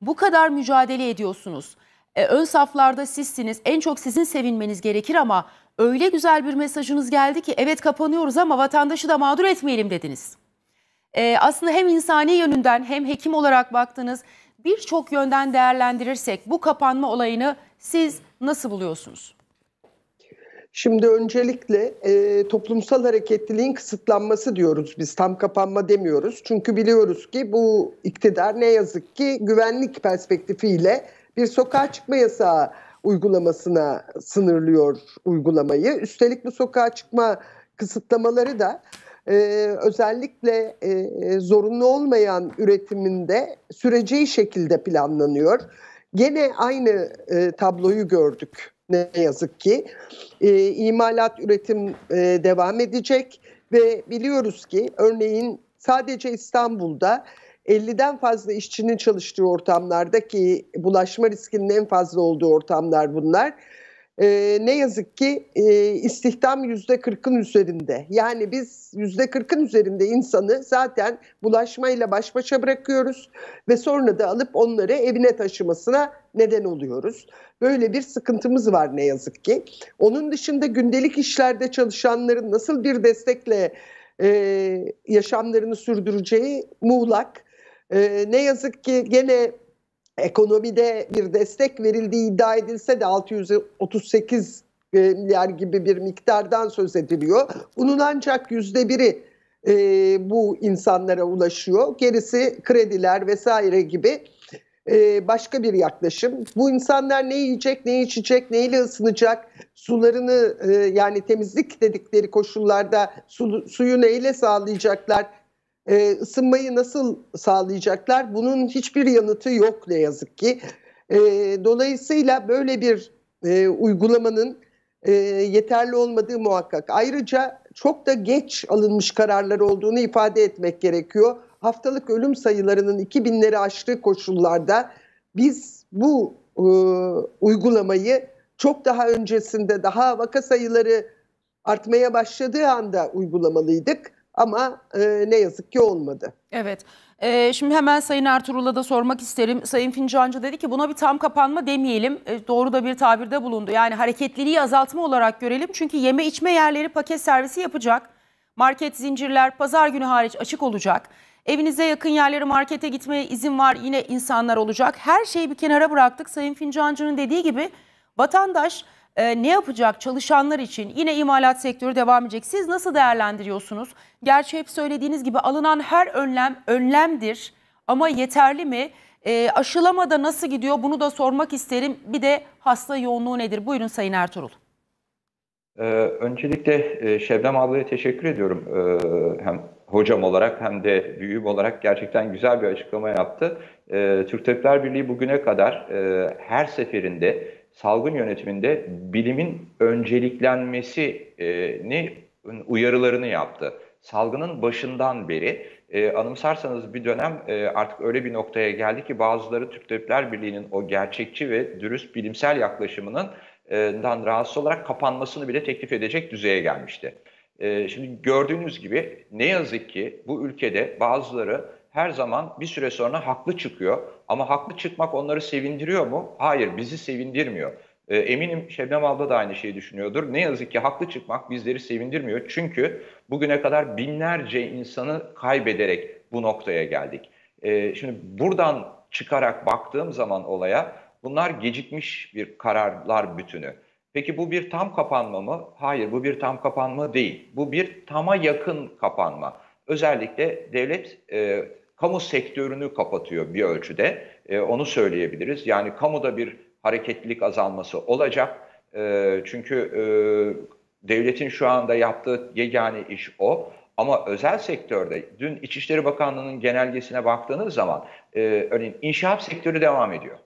Bu kadar mücadele ediyorsunuz. E, ön saflarda sizsiniz. En çok sizin sevinmeniz gerekir ama öyle güzel bir mesajınız geldi ki evet kapanıyoruz ama vatandaşı da mağdur etmeyelim dediniz. E, aslında hem insani yönünden hem hekim olarak baktınız. Birçok yönden değerlendirirsek bu kapanma olayını siz nasıl buluyorsunuz? Şimdi öncelikle e, toplumsal hareketliliğin kısıtlanması diyoruz biz tam kapanma demiyoruz. Çünkü biliyoruz ki bu iktidar ne yazık ki güvenlik perspektifiyle bir sokağa çıkma yasağı uygulamasına sınırlıyor uygulamayı. Üstelik bu sokağa çıkma kısıtlamaları da e, özellikle e, zorunlu olmayan üretiminde süreceği şekilde planlanıyor. Gene aynı e, tabloyu gördük ne yazık ki. E, imalat üretim e, devam edecek ve biliyoruz ki örneğin sadece İstanbul'da 50'den fazla işçinin çalıştığı ortamlardaki bulaşma riskinin en fazla olduğu ortamlar bunlar e, ne yazık ki e, istihdam yüzde kırkın üzerinde. Yani biz yüzde kırkın üzerinde insanı zaten bulaşmayla baş başa bırakıyoruz ve sonra da alıp onları evine taşımasına neden oluyoruz. Böyle bir sıkıntımız var ne yazık ki. Onun dışında gündelik işlerde çalışanların nasıl bir destekle e, yaşamlarını sürdüreceği muğlak. E, ne yazık ki gene ekonomide bir destek verildiği iddia edilse de 638 e, milyar gibi bir miktardan söz ediliyor. Bunun ancak yüzde biri e, bu insanlara ulaşıyor. Gerisi krediler vesaire gibi e, başka bir yaklaşım. Bu insanlar ne yiyecek, ne içecek, neyle ısınacak, sularını e, yani temizlik dedikleri koşullarda su, suyu neyle sağlayacaklar, e, ısınmayı nasıl sağlayacaklar? Bunun hiçbir yanıtı yok ne yazık ki. E, dolayısıyla böyle bir e, uygulamanın e, yeterli olmadığı muhakkak. Ayrıca çok da geç alınmış kararlar olduğunu ifade etmek gerekiyor. Haftalık ölüm sayılarının 2000'leri aştığı koşullarda biz bu e, uygulamayı çok daha öncesinde daha vaka sayıları artmaya başladığı anda uygulamalıydık. Ama e, ne yazık ki olmadı. Evet. Ee, şimdi hemen Sayın Ertuğrul'a da sormak isterim. Sayın Fincancı dedi ki buna bir tam kapanma demeyelim. E, doğru da bir tabirde bulundu. Yani hareketliliği azaltma olarak görelim. Çünkü yeme içme yerleri paket servisi yapacak. Market zincirler pazar günü hariç açık olacak. Evinize yakın yerlere markete gitmeye izin var yine insanlar olacak. Her şeyi bir kenara bıraktık. Sayın Fincancı'nın dediği gibi vatandaş e, ne yapacak çalışanlar için? Yine imalat sektörü devam edecek. Siz nasıl değerlendiriyorsunuz? Gerçi hep söylediğiniz gibi alınan her önlem önlemdir ama yeterli mi? E, ee, aşılamada nasıl gidiyor bunu da sormak isterim. Bir de hasta yoğunluğu nedir? Buyurun Sayın Ertuğrul. Ee, öncelikle e, Şebnem ablaya teşekkür ediyorum. Ee, hem hocam olarak hem de büyüğüm olarak gerçekten güzel bir açıklama yaptı. Ee, Türk Tepler Birliği bugüne kadar e, her seferinde salgın yönetiminde bilimin önceliklenmesini uyarılarını yaptı. Salgının başından beri e, anımsarsanız bir dönem e, artık öyle bir noktaya geldi ki bazıları Türk Tabipler Birliği'nin o gerçekçi ve dürüst bilimsel yaklaşımının e, dan rahatsız olarak kapanmasını bile teklif edecek düzeye gelmişti. E, şimdi gördüğünüz gibi ne yazık ki bu ülkede bazıları her zaman bir süre sonra haklı çıkıyor. Ama haklı çıkmak onları sevindiriyor mu? Hayır, bizi sevindirmiyor. E, eminim Şebnem abla da aynı şeyi düşünüyordur. Ne yazık ki haklı çıkmak bizleri sevindirmiyor. Çünkü bugüne kadar binlerce insanı kaybederek bu noktaya geldik. E, şimdi buradan çıkarak baktığım zaman olaya bunlar gecikmiş bir kararlar bütünü. Peki bu bir tam kapanma mı? Hayır bu bir tam kapanma değil. Bu bir tama yakın kapanma. Özellikle devlet e, kamu sektörünü kapatıyor bir ölçüde. E, onu söyleyebiliriz. Yani kamuda bir hareketlilik azalması olacak. E, çünkü e, devletin şu anda yaptığı yegane iş o. Ama özel sektörde dün İçişleri Bakanlığı'nın genelgesine baktığınız zaman e, örneğin inşaat sektörü devam ediyor.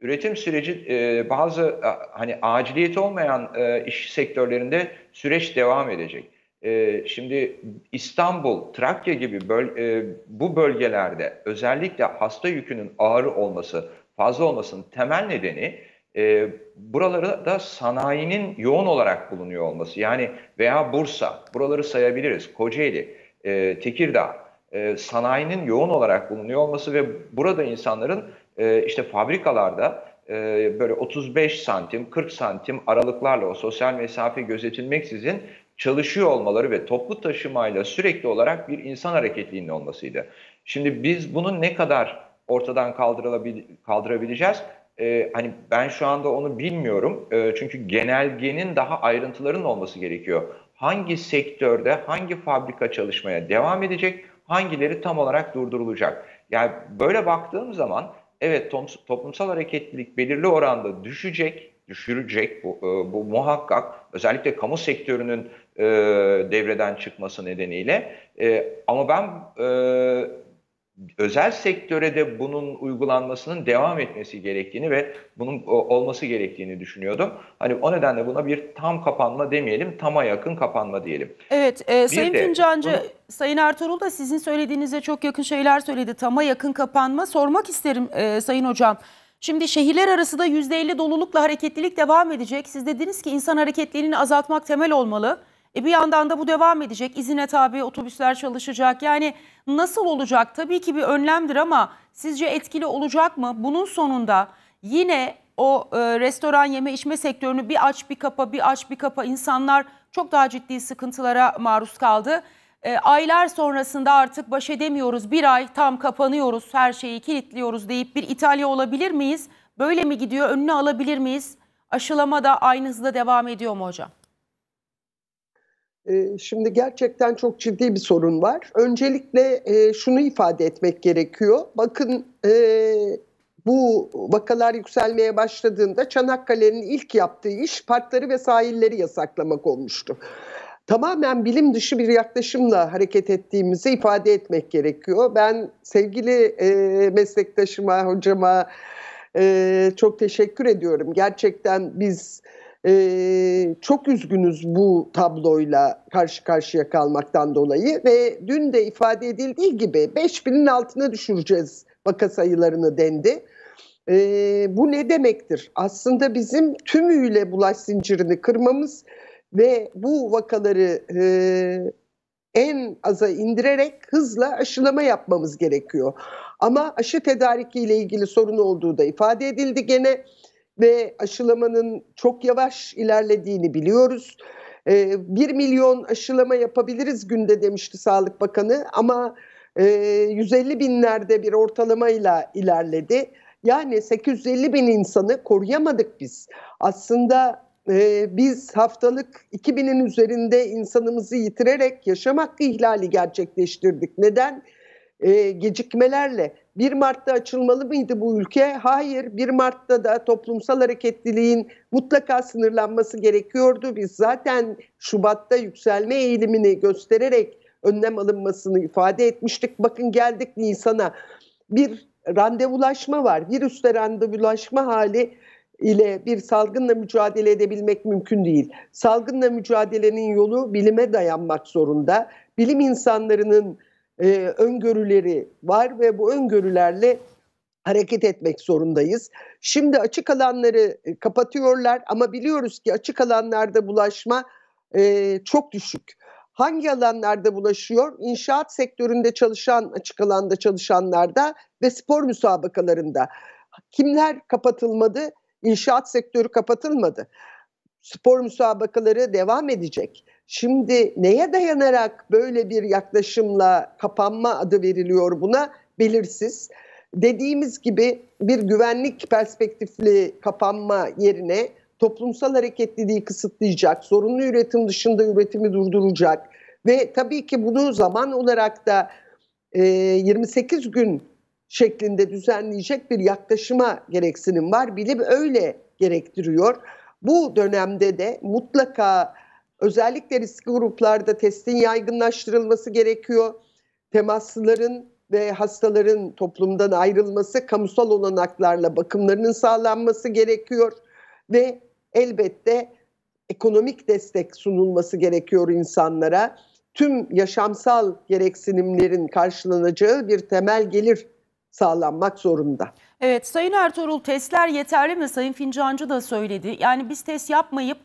Üretim süreci e, bazı a, hani aciliyet olmayan e, iş sektörlerinde süreç devam edecek. Ee, şimdi İstanbul, Trakya gibi böl e, bu bölgelerde özellikle hasta yükünün ağır olması, fazla olmasının temel nedeni e, da sanayinin yoğun olarak bulunuyor olması. Yani veya Bursa, buraları sayabiliriz, Kocaeli, e, Tekirdağ, e, sanayinin yoğun olarak bulunuyor olması ve burada insanların işte fabrikalarda böyle 35 santim, 40 santim aralıklarla o sosyal mesafe gözetilmeksizin çalışıyor olmaları ve toplu taşımayla sürekli olarak bir insan hareketliğinin olmasıydı. Şimdi biz bunu ne kadar ortadan kaldırabileceğiz? Ee, hani ben şu anda onu bilmiyorum. Ee, çünkü genelgenin daha ayrıntıların olması gerekiyor. Hangi sektörde hangi fabrika çalışmaya devam edecek? Hangileri tam olarak durdurulacak? Yani böyle baktığım zaman evet toplumsal hareketlilik belirli oranda düşecek düşürecek. Bu, e, bu muhakkak özellikle kamu sektörünün e, devreden çıkması nedeniyle. E, ama ben e, özel sektöre de bunun uygulanmasının devam etmesi gerektiğini ve bunun olması gerektiğini düşünüyordum. Hani o nedenle buna bir tam kapanma demeyelim, tama yakın kapanma diyelim. Evet, e, Sayın de, Fincancı, bunu... Sayın Ertuğrul da sizin söylediğinize çok yakın şeyler söyledi. Tama yakın kapanma sormak isterim e, Sayın Hocam. Şimdi şehirler arası da %50 dolulukla hareketlilik devam edecek. Siz dediniz ki insan hareketliliğini azaltmak temel olmalı. E bir yandan da bu devam edecek. İzine tabi otobüsler çalışacak. Yani nasıl olacak? Tabii ki bir önlemdir ama sizce etkili olacak mı? Bunun sonunda yine o e, restoran yeme içme sektörünü bir aç bir kapa bir aç bir kapa insanlar çok daha ciddi sıkıntılara maruz kaldı e, aylar sonrasında artık baş edemiyoruz, bir ay tam kapanıyoruz, her şeyi kilitliyoruz deyip bir İtalya olabilir miyiz? Böyle mi gidiyor, Önünü alabilir miyiz? Aşılama da aynı hızda devam ediyor mu hocam? Ee, şimdi gerçekten çok ciddi bir sorun var. Öncelikle e, şunu ifade etmek gerekiyor. Bakın e, bu vakalar yükselmeye başladığında Çanakkale'nin ilk yaptığı iş parkları ve sahilleri yasaklamak olmuştu tamamen bilim dışı bir yaklaşımla hareket ettiğimizi ifade etmek gerekiyor. Ben sevgili e, meslektaşıma, hocama e, çok teşekkür ediyorum. Gerçekten biz e, çok üzgünüz bu tabloyla karşı karşıya kalmaktan dolayı ve dün de ifade edildiği gibi 5000'in altına düşüreceğiz vaka sayılarını dendi. E, bu ne demektir? Aslında bizim tümüyle bulaş zincirini kırmamız ve bu vakaları e, en aza indirerek hızla aşılama yapmamız gerekiyor. Ama aşı tedarikiyle ilgili sorun olduğu da ifade edildi gene ve aşılamanın çok yavaş ilerlediğini biliyoruz. E, 1 milyon aşılama yapabiliriz günde demişti Sağlık Bakanı ama e, 150 binlerde bir ortalamayla ilerledi. Yani 850 bin insanı koruyamadık biz. Aslında e, biz haftalık 2000'in üzerinde insanımızı yitirerek yaşam hakkı ihlali gerçekleştirdik. Neden? E, gecikmelerle. 1 Mart'ta açılmalı mıydı bu ülke? Hayır. 1 Mart'ta da toplumsal hareketliliğin mutlaka sınırlanması gerekiyordu. Biz zaten Şubat'ta yükselme eğilimini göstererek önlem alınmasını ifade etmiştik. Bakın geldik Nisan'a. Bir randevulaşma var. Virüsle randevulaşma hali ile bir salgınla mücadele edebilmek mümkün değil. Salgınla mücadelenin yolu bilime dayanmak zorunda. Bilim insanlarının e, öngörüleri var ve bu öngörülerle hareket etmek zorundayız. Şimdi açık alanları e, kapatıyorlar ama biliyoruz ki açık alanlarda bulaşma e, çok düşük. Hangi alanlarda bulaşıyor? İnşaat sektöründe çalışan, açık alanda çalışanlarda ve spor müsabakalarında. Kimler kapatılmadı? İnşaat sektörü kapatılmadı. Spor müsabakaları devam edecek. Şimdi neye dayanarak böyle bir yaklaşımla kapanma adı veriliyor buna belirsiz. Dediğimiz gibi bir güvenlik perspektifli kapanma yerine toplumsal hareketliliği kısıtlayacak, zorunlu üretim dışında üretimi durduracak ve tabii ki bunu zaman olarak da 28 gün şeklinde düzenleyecek bir yaklaşıma gereksinim var. Bilim öyle gerektiriyor. Bu dönemde de mutlaka özellikle riskli gruplarda testin yaygınlaştırılması gerekiyor. Temaslıların ve hastaların toplumdan ayrılması, kamusal olanaklarla bakımlarının sağlanması gerekiyor ve elbette ekonomik destek sunulması gerekiyor insanlara. Tüm yaşamsal gereksinimlerin karşılanacağı bir temel gelir sağlanmak zorunda. Evet Sayın Ertuğrul testler yeterli mi? Sayın Fincancı da söyledi. Yani biz test yapmayıp